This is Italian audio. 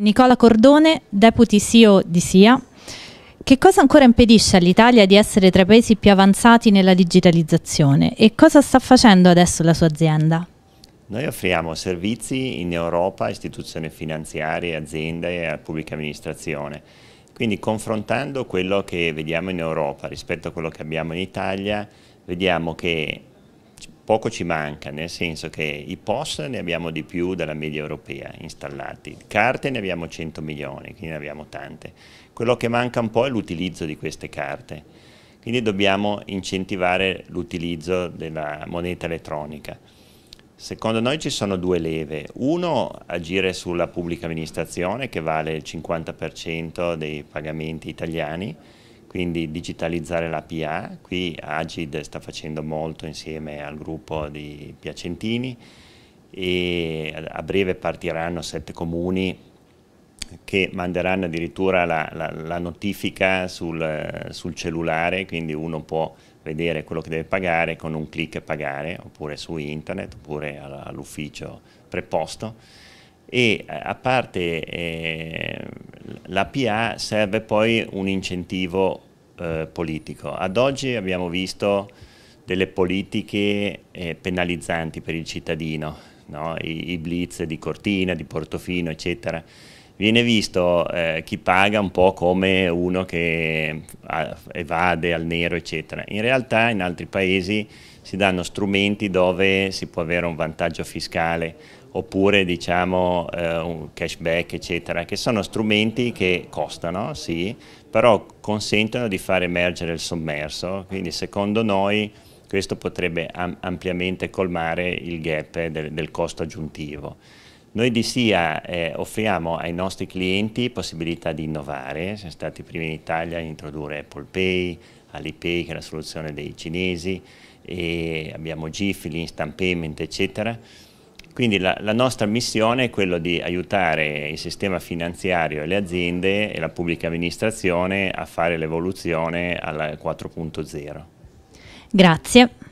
Nicola Cordone, deputy CEO di SIA. Che cosa ancora impedisce all'Italia di essere tra i paesi più avanzati nella digitalizzazione e cosa sta facendo adesso la sua azienda? Noi offriamo servizi in Europa a istituzioni finanziarie, aziende e pubblica amministrazione. Quindi confrontando quello che vediamo in Europa rispetto a quello che abbiamo in Italia, vediamo che poco ci manca, nel senso che i POS ne abbiamo di più della media europea installati, carte ne abbiamo 100 milioni, quindi ne abbiamo tante. Quello che manca un po' è l'utilizzo di queste carte, quindi dobbiamo incentivare l'utilizzo della moneta elettronica. Secondo noi ci sono due leve, uno agire sulla pubblica amministrazione che vale il 50% dei pagamenti italiani, quindi digitalizzare la PA, qui Agid sta facendo molto insieme al gruppo di Piacentini e a breve partiranno sette comuni che manderanno addirittura la, la, la notifica sul, sul, cellulare, quindi uno può vedere quello che deve pagare con un clic pagare, oppure su internet, oppure all'ufficio preposto. E a parte eh, la PA serve poi un incentivo eh, politico. Ad oggi abbiamo visto delle politiche eh, penalizzanti per il cittadino, no? I, I, blitz di Cortina, di Portofino, eccetera. Viene visto eh, chi paga un po' come uno che eh, evade al nero, eccetera. In realtà in altri paesi si danno strumenti dove si può avere un vantaggio fiscale oppure diciamo eh, un cashback eccetera, che sono strumenti che costano, sì, però consentono di far emergere il sommerso, quindi secondo noi questo potrebbe am ampiamente colmare il gap del, del costo aggiuntivo. Noi di SIA eh, offriamo ai nostri clienti possibilità di innovare, siamo stati i primi in Italia a introdurre Apple Pay, Alipay che è la soluzione dei cinesi, e abbiamo GIF, l'instant payment eccetera, quindi la, la, nostra missione è quella di aiutare il sistema finanziario e le aziende e la pubblica amministrazione a fare l'evoluzione al 4.0. Grazie.